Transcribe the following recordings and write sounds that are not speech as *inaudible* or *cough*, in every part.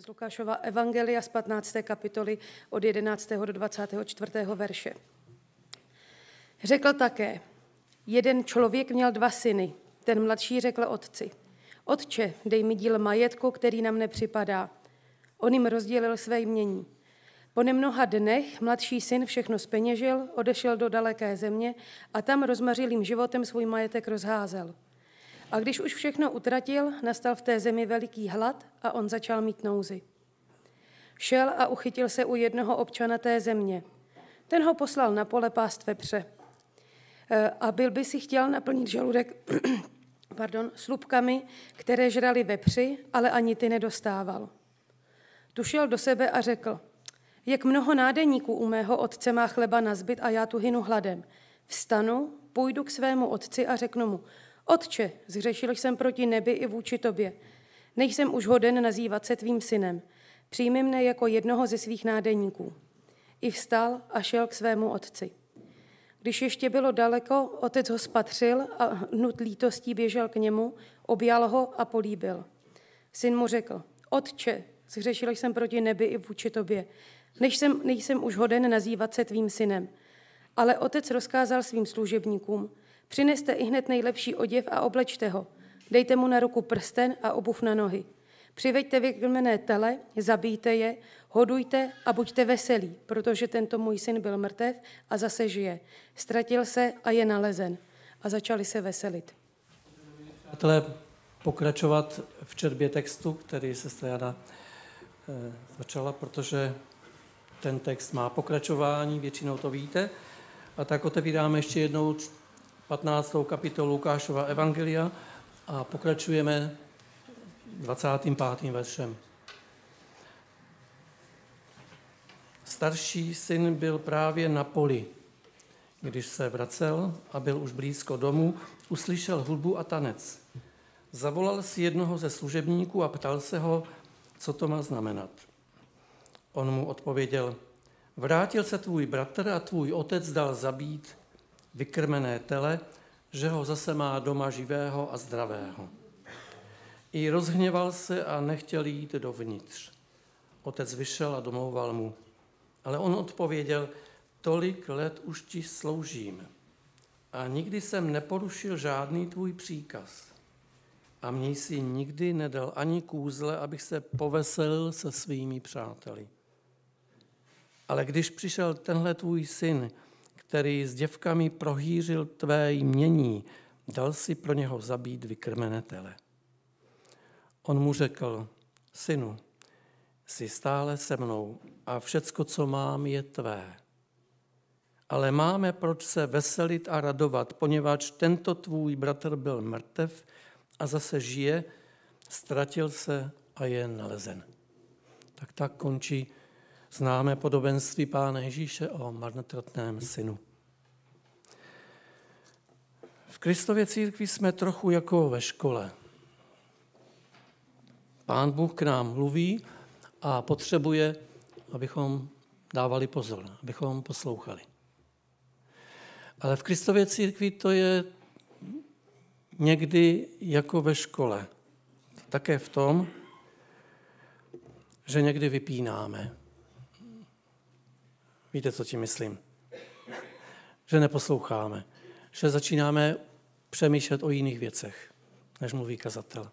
z Lukášova Evangelia z 15. kapitoly od 11. do 24. verše. Řekl také, jeden člověk měl dva syny. Ten mladší řekl otci, otče, dej mi díl majetku, který nám nepřipadá. On jim rozdělil své jmění. Po nemnoha dnech mladší syn všechno speněžil, odešel do daleké země a tam rozmařilým životem svůj majetek rozházel. A když už všechno utratil, nastal v té zemi veliký hlad a on začal mít nouzy. Šel a uchytil se u jednoho občana té země. Ten ho poslal na pole pást vepře. E, a byl by si chtěl naplnit žaludek *clears throat* pardon, slupkami, které žrali vepři, ale ani ty nedostával. Tu šel do sebe a řekl, jak mnoho nádeníků u mého otce má chleba na zbyt a já tu hynu hladem. Vstanu, půjdu k svému otci a řeknu mu, Otče, zhřešil jsem proti nebi i vůči tobě. Nejsem už hoden nazývat se tvým synem. Přijmi mne jako jednoho ze svých nádeníků. I vstal a šel k svému otci. Když ještě bylo daleko, otec ho spatřil a hnut lítostí běžel k němu, objal ho a políbil. Syn mu řekl, otče, zhřešil jsem proti nebi i vůči tobě, než jsem, nejsem už hoden nazývat se tvým synem. Ale otec rozkázal svým služebníkům, Přineste i hned nejlepší oděv a oblečte ho. Dejte mu na ruku prsten a obuv na nohy. Přiveďte vykrmené tele, zabijte je, hodujte a buďte veselí, protože tento můj syn byl mrtev a zase žije. Ztratil se a je nalezen. A začali se veselit. Přátelé, pokračovat v čerbě textu, který se Jana eh, začala, protože ten text má pokračování, většinou to víte. A tak otevíráme ještě jednou 15. kapitolu Lukášova Evangelia a pokračujeme 25. veršem. Starší syn byl právě na poli. Když se vracel a byl už blízko domu, uslyšel hudbu a tanec. Zavolal si jednoho ze služebníků a ptal se ho, co to má znamenat. On mu odpověděl, vrátil se tvůj bratr a tvůj otec dal zabít vykrmené tele, že ho zase má doma živého a zdravého. I rozhněval se a nechtěl jít dovnitř. Otec vyšel a domlouval mu. Ale on odpověděl, tolik let už ti sloužím a nikdy jsem neporušil žádný tvůj příkaz. A mně si nikdy nedal ani kůzle, abych se poveselil se svými přáteli. Ale když přišel tenhle tvůj syn, který s děvkami prohýřil tvé jmění, dal si pro něho zabít vykrmenetele. On mu řekl, synu, jsi stále se mnou a všecko, co mám, je tvé. Ale máme proč se veselit a radovat, poněvadž tento tvůj bratr byl mrtev a zase žije, ztratil se a je nalezen. Tak tak končí Známe podobenství Pána Ježíše o marnotratném synu. V Kristově církvi jsme trochu jako ve škole. Pán Bůh k nám mluví a potřebuje, abychom dávali pozor, abychom poslouchali. Ale v Kristově církvi to je někdy jako ve škole. Také v tom, že někdy vypínáme. Víte, co tím myslím? Že neposloucháme. Že začínáme přemýšlet o jiných věcech, než mluví kazatel.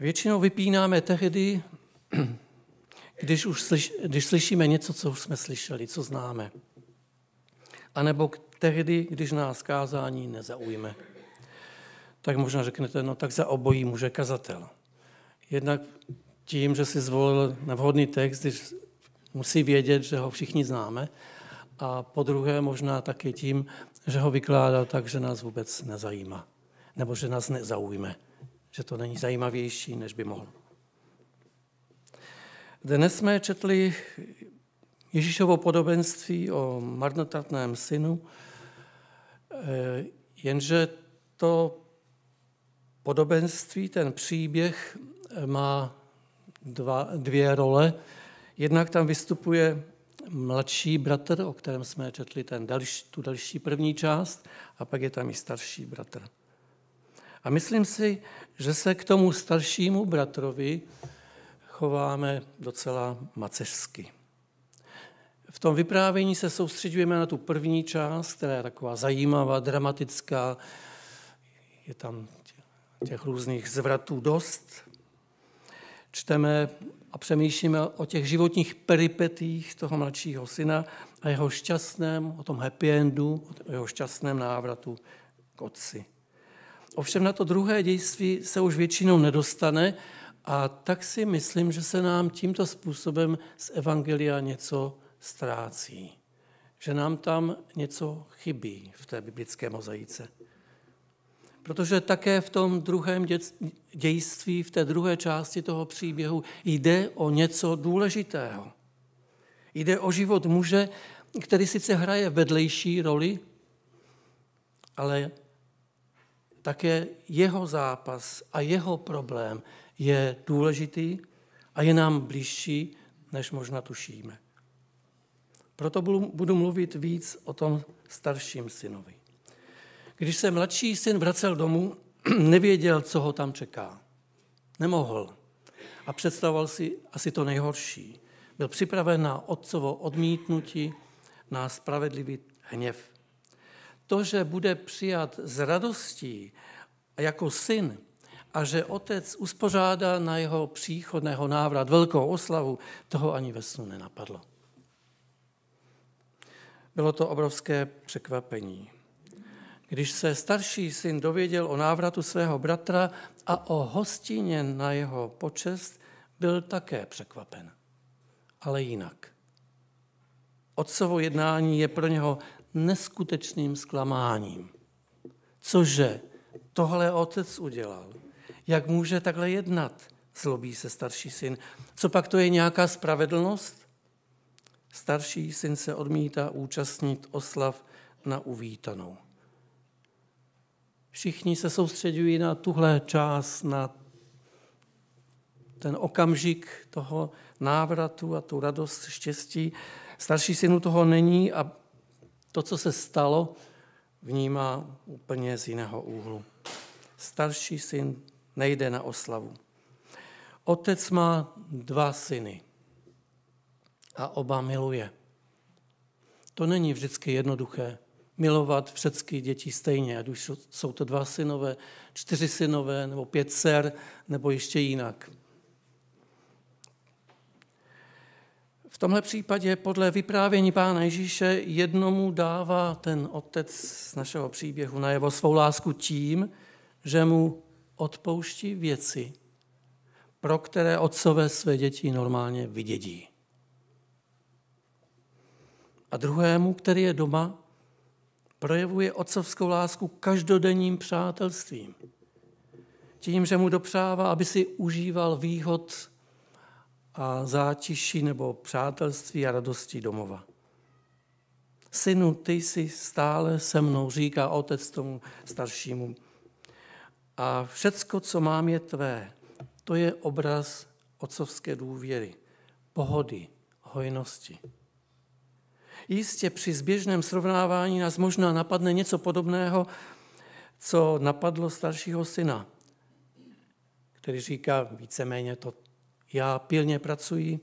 Většinou vypínáme tehdy, *clears throat* když, už slyš, když slyšíme něco, co už jsme slyšeli, co známe. A nebo tehdy, když nás kázání nezaujme. Tak možná řeknete, no tak za obojí může kazatel. Jednak tím, že si zvolil nevhodný text, když musí vědět, že ho všichni známe. A po druhé možná taky tím, že ho vykládá tak, že nás vůbec nezajímá. Nebo že nás nezaujme. Že to není zajímavější, než by mohl. Dnes jsme četli Ježíšovo podobenství o marnotratném synu, eh, jenže to podobenství, ten příběh má dva, dvě role. Jednak tam vystupuje mladší bratr, o kterém jsme četli ten další, tu další první část, a pak je tam i starší bratr. A myslím si, že se k tomu staršímu bratrovi chováme docela macešsky. V tom vyprávění se soustředujeme na tu první část, která je taková zajímavá, dramatická. Je tam těch různých zvratů dost. Čteme a přemýšlíme o těch životních peripetích toho mladšího syna a jeho šťastném, o tom happy endu, o jeho šťastném návratu k otci. Ovšem na to druhé dějství se už většinou nedostane a tak si myslím, že se nám tímto způsobem z Evangelia něco ztrácí. Že nám tam něco chybí v té biblické mozaice. Protože také v tom druhém dějství, v té druhé části toho příběhu jde o něco důležitého. Jde o život muže, který sice hraje vedlejší roli, ale také jeho zápas a jeho problém je důležitý a je nám blížší, než možná tušíme. Proto budu mluvit víc o tom starším synovi. Když se mladší syn vracel domů, *clears throat* nevěděl, co ho tam čeká. Nemohl. A představoval si asi to nejhorší. Byl připraven na otcovo odmítnutí, na spravedlivý hněv. To, že bude přijat s radostí jako syn a že otec uspořádá na jeho příchodného návrat velkou oslavu, toho ani ve snu nenapadlo. Bylo to obrovské překvapení. Když se starší syn dověděl o návratu svého bratra a o hostině na jeho počest, byl také překvapen. Ale jinak. Otcovo jednání je pro něho neskutečným zklamáním. Cože tohle otec udělal? Jak může takhle jednat? Zlobí se starší syn. Co pak to je nějaká spravedlnost? Starší syn se odmítá účastnit oslav na uvítanou. Všichni se soustředují na tuhle část, na ten okamžik toho návratu a tu radost, štěstí. Starší synu toho není a to, co se stalo, vnímá úplně z jiného úhlu. Starší syn nejde na oslavu. Otec má dva syny a oba miluje. To není vždycky jednoduché milovat všechny děti stejně, ať už jsou to dva synové, čtyři synové, nebo pět dcer, nebo ještě jinak. V tomhle případě podle vyprávění Pána Ježíše jednomu dává ten otec z našeho příběhu na jeho svou lásku tím, že mu odpouští věci, pro které otcové své děti normálně vydědí. A druhému, který je doma, projevuje otcovskou lásku každodenním přátelstvím. Tím, že mu dopřává, aby si užíval výhod a zátiší nebo přátelství a radosti domova. Synu, ty jsi stále se mnou, říká otec tomu staršímu. A všecko, co mám, je tvé. To je obraz otcovské důvěry, pohody, hojnosti. Jistě při zběžném srovnávání nás možná napadne něco podobného, co napadlo staršího syna, který říká víceméně to, já pilně pracuji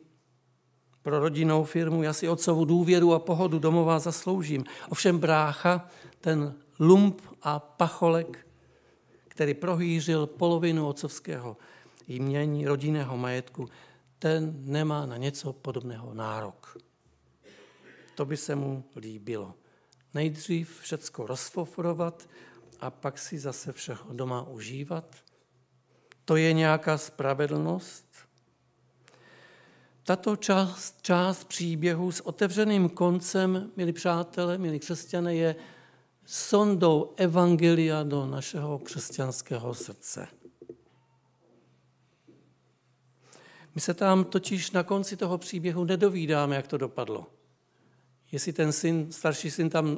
pro rodinnou firmu, já si otcovu důvěru a pohodu domova zasloužím. Ovšem brácha, ten lump a pacholek, který prohýřil polovinu otcovského jmění rodinného majetku, ten nemá na něco podobného nárok. To by se mu líbilo. Nejdřív všecko rozfofrovat a pak si zase všeho doma užívat. To je nějaká spravedlnost? Tato část, část příběhu s otevřeným koncem, milí přátelé, milí křesťané, je sondou evangelia do našeho křesťanského srdce. My se tam totiž na konci toho příběhu nedovídáme, jak to dopadlo jestli ten syn, starší syn tam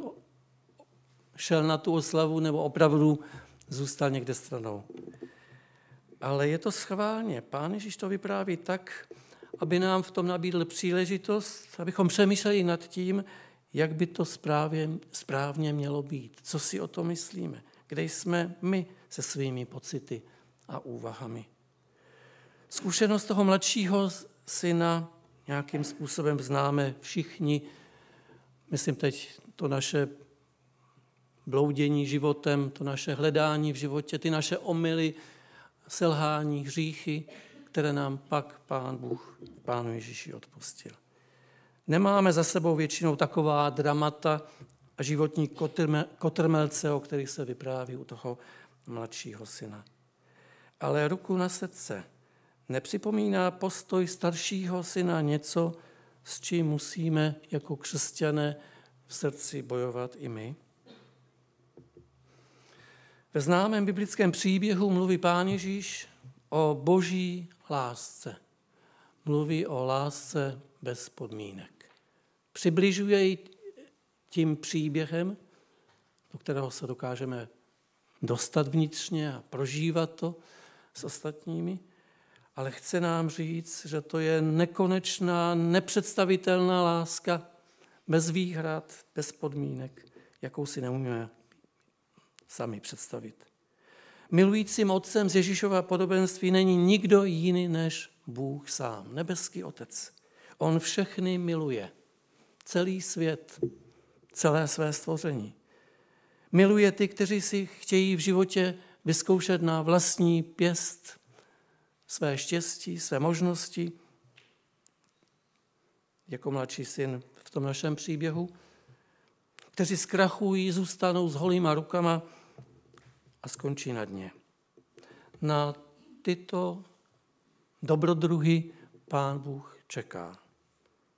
šel na tu oslavu nebo opravdu zůstal někde stranou. Ale je to schválně. Pán Ježíš to vypráví tak, aby nám v tom nabídl příležitost, abychom přemýšleli nad tím, jak by to správně, správně mělo být. Co si o to myslíme? Kde jsme my se svými pocity a úvahami? Zkušenost toho mladšího syna nějakým způsobem známe všichni, myslím teď to naše bloudění životem, to naše hledání v životě, ty naše omily, selhání, hříchy, které nám pak Pán Bůh, Pán Ježíši odpustil. Nemáme za sebou většinou taková dramata a životní kotrmelce, o kterých se vypráví u toho mladšího syna. Ale ruku na srdce, nepřipomíná postoj staršího syna něco, s čím musíme jako křesťané v srdci bojovat i my? Ve známém biblickém příběhu mluví Pán Ježíš o boží lásce. Mluví o lásce bez podmínek. Přibližuje ji tím příběhem, do kterého se dokážeme dostat vnitřně a prožívat to s ostatními ale chce nám říct, že to je nekonečná, nepředstavitelná láska, bez výhrad, bez podmínek, jakou si neumíme sami představit. Milujícím otcem z Ježíšova podobenství není nikdo jiný než Bůh sám, nebeský otec. On všechny miluje, celý svět, celé své stvoření. Miluje ty, kteří si chtějí v životě vyzkoušet na vlastní pěst své štěstí, své možnosti, jako mladší syn v tom našem příběhu, kteří zkrachují, zůstanou s holýma rukama a skončí na dně. Na tyto dobrodruhy pán Bůh čeká.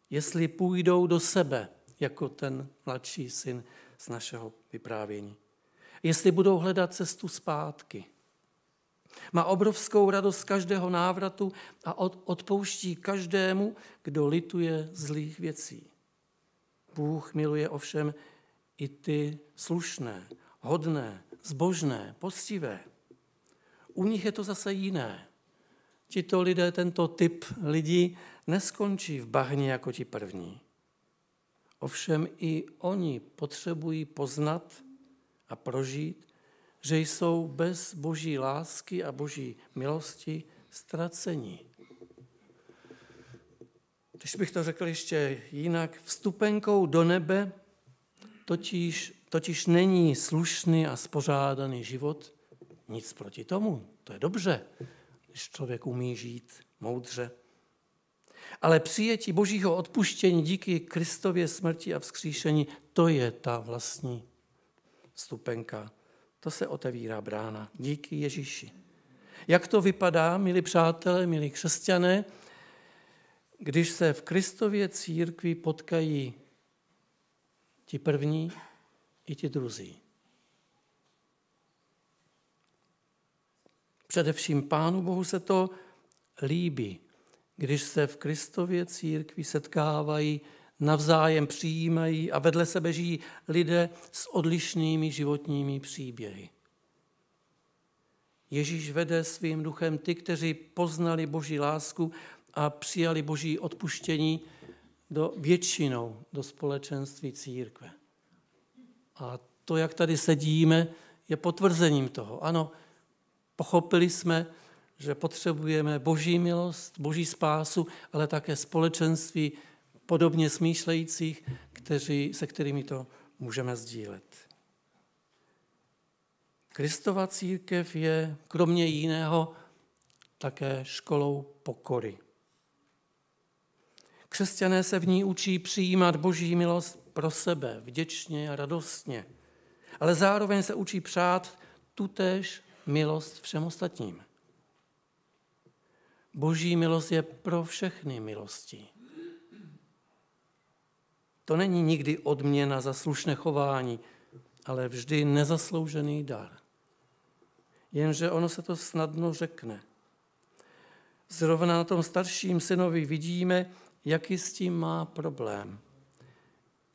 Jestli půjdou do sebe, jako ten mladší syn z našeho vyprávění. Jestli budou hledat cestu zpátky. Má obrovskou radost z každého návratu a odpouští každému, kdo lituje zlých věcí. Bůh miluje ovšem i ty slušné, hodné, zbožné, poctivé. U nich je to zase jiné. Tito lidé, tento typ lidí neskončí v bahně jako ti první. Ovšem i oni potřebují poznat a prožít, že jsou bez boží lásky a boží milosti ztracení. Když bych to řekl ještě jinak, vstupenkou do nebe totiž, totiž není slušný a spořádaný život, nic proti tomu, to je dobře, když člověk umí žít moudře. Ale přijetí božího odpuštění díky Kristově smrti a vzkříšení, to je ta vlastní stupenka to se otevírá brána. Díky Ježíši. Jak to vypadá, milí přátelé, milí křesťané, když se v Kristově církvi potkají ti první i ti druzí? Především Pánu Bohu se to líbí, když se v Kristově církvi setkávají navzájem přijímají a vedle sebe žijí lidé s odlišnými životními příběhy. Ježíš vede svým duchem ty, kteří poznali Boží lásku a přijali Boží odpuštění do, většinou do společenství církve. A to, jak tady sedíme, je potvrzením toho. Ano, pochopili jsme, že potřebujeme Boží milost, Boží spásu, ale také společenství podobně smýšlejících, kteří, se kterými to můžeme sdílet. Kristova církev je, kromě jiného, také školou pokory. Křesťané se v ní učí přijímat boží milost pro sebe vděčně a radostně, ale zároveň se učí přát tutéž milost všem ostatním. Boží milost je pro všechny milosti. To není nikdy odměna za slušné chování, ale vždy nezasloužený dar. Jenže ono se to snadno řekne. Zrovna na tom starším synovi vidíme, jaký s tím má problém.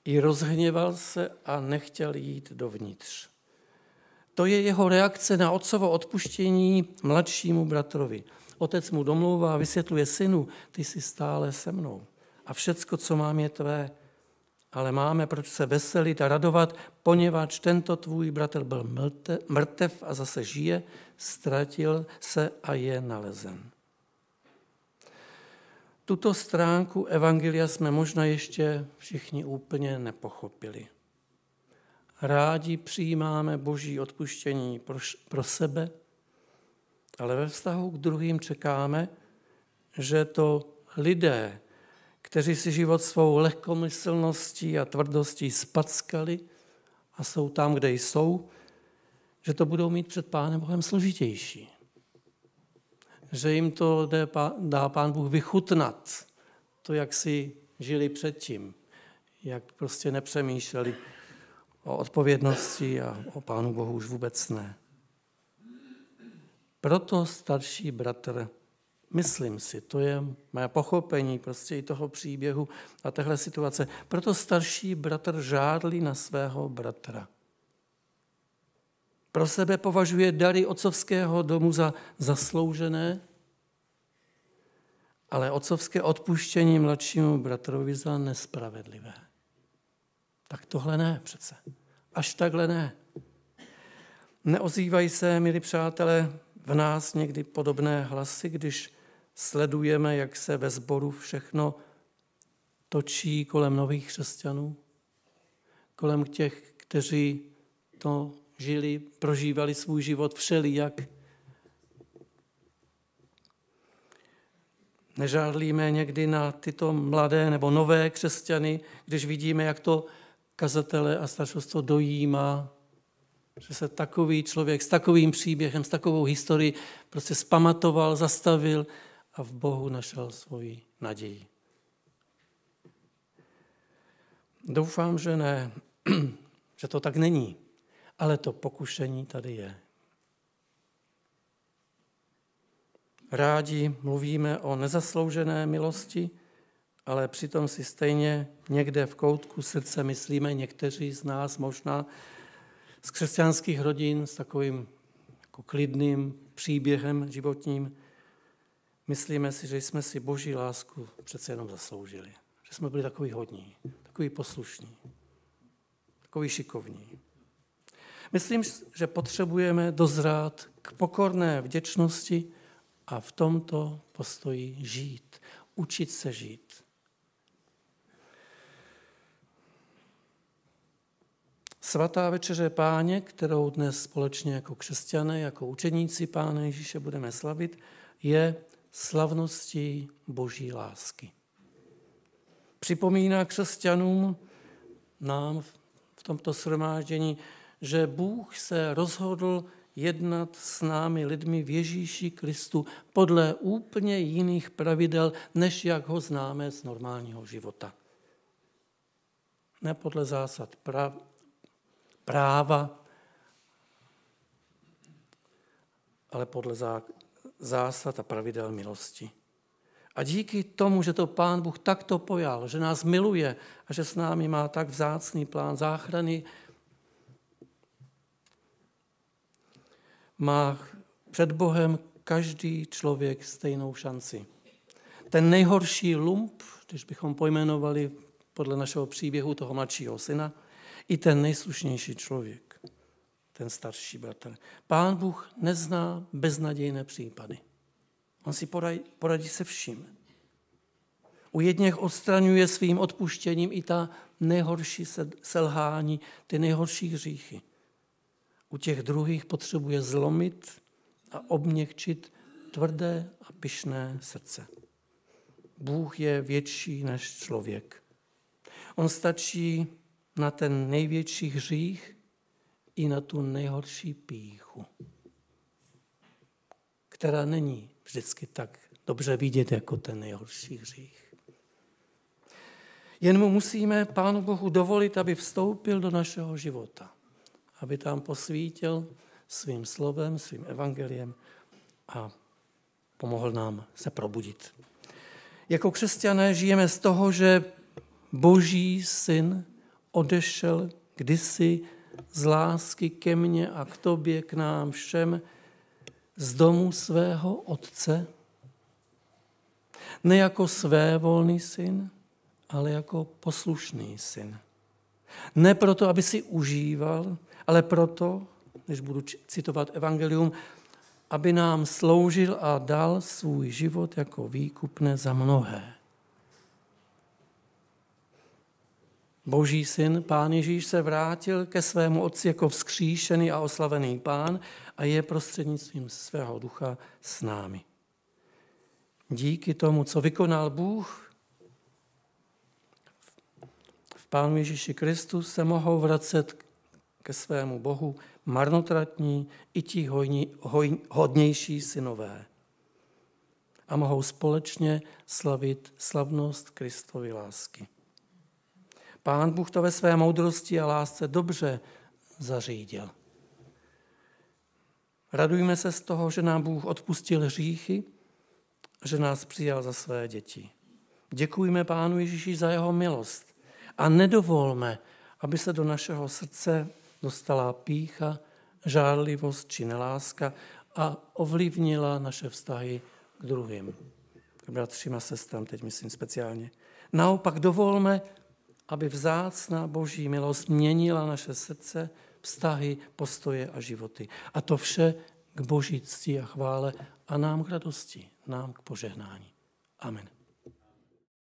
I rozhněval se a nechtěl jít dovnitř. To je jeho reakce na otcovo odpuštění mladšímu bratrovi. Otec mu domlouvá a vysvětluje synu, ty jsi stále se mnou a všecko, co mám, je tvé ale máme proč se veselit a radovat, poněvadž tento tvůj bratr byl mrtev a zase žije, ztratil se a je nalezen. Tuto stránku Evangelia jsme možná ještě všichni úplně nepochopili. Rádi přijímáme boží odpuštění pro, pro sebe, ale ve vztahu k druhým čekáme, že to lidé kteří si život svou lehkomyslností a tvrdostí spackali a jsou tam, kde jsou, že to budou mít před Pánem Bohem složitější. Že jim to dá Pán Bůh vychutnat, to, jak si žili předtím, jak prostě nepřemýšleli o odpovědnosti a o Pánu Bohu už vůbec ne. Proto starší bratr Myslím si, to je mé pochopení prostě i toho příběhu a téhle situace. Proto starší bratr žádlí na svého bratra. Pro sebe považuje dary otcovského domu za zasloužené, ale otcovské odpuštění mladšímu bratrovi za nespravedlivé. Tak tohle ne přece. Až takhle ne. Neozývají se, milí přátelé, v nás někdy podobné hlasy, když Sledujeme, jak se ve sboru všechno točí kolem nových křesťanů, kolem těch, kteří to žili, prožívali svůj život všelijak. Nežádlíme někdy na tyto mladé nebo nové křesťany, když vidíme, jak to kazatele a staršostvo dojímá, že se takový člověk s takovým příběhem, s takovou historií prostě spamatoval, zastavil a v Bohu našel svoji naději. Doufám, že ne, *clears throat* že to tak není, ale to pokušení tady je. Rádi mluvíme o nezasloužené milosti, ale přitom si stejně někde v koutku srdce myslíme, někteří z nás možná z křesťanských rodin s takovým jako klidným příběhem životním, myslíme si, že jsme si boží lásku přece jenom zasloužili. Že jsme byli takový hodní, takový poslušní, takový šikovní. Myslím, že potřebujeme dozrát k pokorné vděčnosti a v tomto postoji žít, učit se žít. Svatá večeře páně, kterou dnes společně jako křesťané, jako učeníci pána Ježíše budeme slavit, je slavností boží lásky. Připomíná křesťanům, nám v tomto shromáždění, že Bůh se rozhodl jednat s námi lidmi v Ježíši Kristu podle úplně jiných pravidel, než jak ho známe z normálního života. Ne podle zásad práva, ale podle zásad a pravidel milosti. A díky tomu, že to Pán Bůh takto pojal, že nás miluje a že s námi má tak vzácný plán záchrany, má před Bohem každý člověk stejnou šanci. Ten nejhorší lump, když bychom pojmenovali podle našeho příběhu toho mladšího syna, i ten nejslušnější člověk ten starší bratr. Pán Bůh nezná beznadějné případy. On si poradí, poradí se vším. U jedněch odstraňuje svým odpuštěním i ta nejhorší selhání, ty nejhorší hříchy. U těch druhých potřebuje zlomit a obměkčit tvrdé a pyšné srdce. Bůh je větší než člověk. On stačí na ten největší hřích i na tu nejhorší píchu, která není vždycky tak dobře vidět jako ten nejhorší hřích. Jen mu musíme Pánu Bohu dovolit, aby vstoupil do našeho života, aby tam posvítil svým slovem, svým evangeliem a pomohl nám se probudit. Jako křesťané žijeme z toho, že Boží syn odešel kdysi z lásky ke mně a k tobě, k nám všem, z domu svého otce, ne jako své volný syn, ale jako poslušný syn. Ne proto, aby si užíval, ale proto, než budu citovat evangelium, aby nám sloužil a dal svůj život jako výkupné za mnohé. Boží syn, pán Ježíš, se vrátil ke svému otci jako vzkříšený a oslavený pán a je prostřednictvím svého ducha s námi. Díky tomu, co vykonal Bůh, v pánu Ježíši Kristu se mohou vracet ke svému Bohu marnotratní i ti hojni, hoj, hodnější synové a mohou společně slavit slavnost Kristovy lásky. Pán Bůh to ve své moudrosti a lásce dobře zařídil. Radujme se z toho, že nám Bůh odpustil hříchy, že nás přijal za své děti. Děkujme Pánu Ježíši za jeho milost a nedovolme, aby se do našeho srdce dostala pícha, žádlivost či neláska a ovlivnila naše vztahy k druhým. K bratřím a sestrám teď myslím speciálně. Naopak dovolme, aby vzácná boží milost měnila naše srdce, vztahy, postoje a životy. A to vše k boží cti a chvále a nám k radosti, nám k požehnání. Amen.